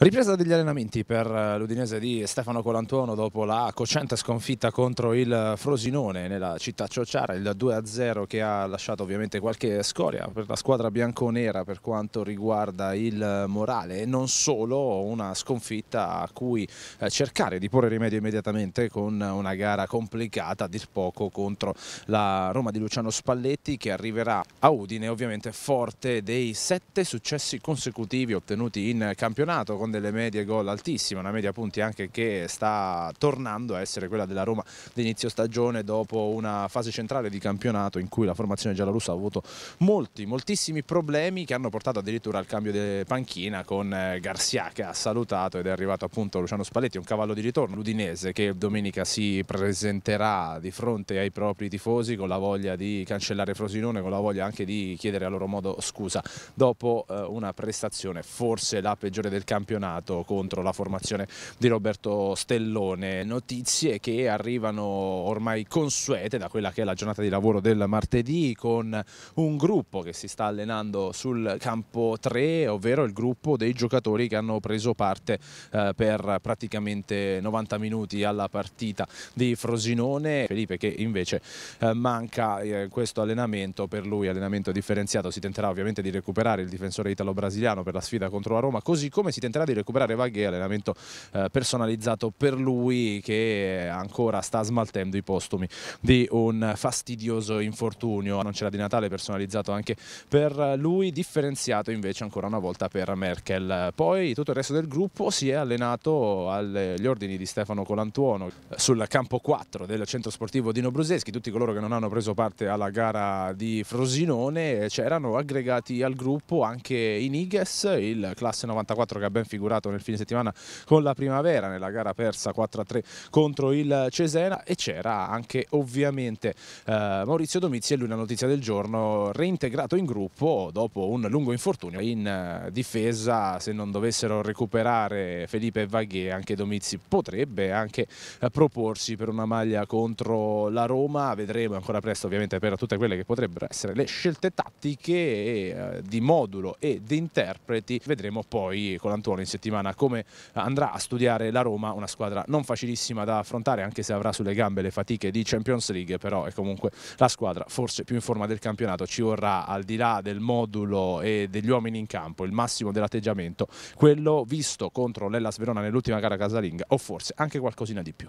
Ripresa degli allenamenti per eh, l'Udinese di Stefano Colantuono dopo la cocente sconfitta contro il Frosinone nella città Ciociara, il 2-0 che ha lasciato ovviamente qualche scoria per la squadra bianconera per quanto riguarda il morale e non solo una sconfitta a cui eh, cercare di porre rimedio immediatamente con una gara complicata a dir poco contro la Roma di Luciano Spalletti che arriverà a Udine ovviamente forte dei sette successi consecutivi ottenuti in campionato con delle medie gol altissime, una media punti anche che sta tornando a essere quella della Roma d'inizio stagione dopo una fase centrale di campionato in cui la formazione giallarussa ha avuto molti, moltissimi problemi che hanno portato addirittura al cambio di panchina con eh, Garcia che ha salutato ed è arrivato appunto Luciano Spalletti, un cavallo di ritorno l'Udinese che domenica si presenterà di fronte ai propri tifosi con la voglia di cancellare Frosinone, con la voglia anche di chiedere a loro modo scusa dopo eh, una prestazione forse la peggiore del campionato campionato contro la formazione di Roberto Stellone. Notizie che arrivano ormai consuete da quella che è la giornata di lavoro del martedì con un gruppo che si sta allenando sul campo 3, ovvero il gruppo dei giocatori che hanno preso parte eh, per praticamente 90 minuti alla partita di Frosinone. Felipe che invece eh, manca eh, questo allenamento, per lui allenamento differenziato, si tenterà ovviamente di recuperare il difensore italo-brasiliano per la sfida contro la Roma, così come si tenterà di recuperare Vaghe, allenamento eh, personalizzato per lui che ancora sta smaltendo i postumi di un fastidioso infortunio. Non c'era di Natale personalizzato anche per lui, differenziato invece ancora una volta per Merkel. Poi tutto il resto del gruppo si è allenato agli ordini di Stefano Colantuono sul campo 4 del centro sportivo Dino Bruseschi, tutti coloro che non hanno preso parte alla gara di Frosinone c'erano aggregati al gruppo anche Iniges, il classe 94 che ha ben figurato raffigurato nel fine settimana con la primavera nella gara persa 4-3 contro il Cesena e c'era anche ovviamente eh, Maurizio Domizzi e lui la notizia del giorno reintegrato in gruppo dopo un lungo infortunio in eh, difesa se non dovessero recuperare Felipe Vaghe anche Domizzi potrebbe anche eh, proporsi per una maglia contro la Roma vedremo ancora presto ovviamente per tutte quelle che potrebbero essere le scelte tattiche eh, di modulo e di interpreti vedremo poi con Antonio settimana come andrà a studiare la Roma, una squadra non facilissima da affrontare anche se avrà sulle gambe le fatiche di Champions League, però è comunque la squadra forse più in forma del campionato, ci vorrà al di là del modulo e degli uomini in campo il massimo dell'atteggiamento, quello visto contro l'Ellas Verona nell'ultima gara casalinga o forse anche qualcosina di più.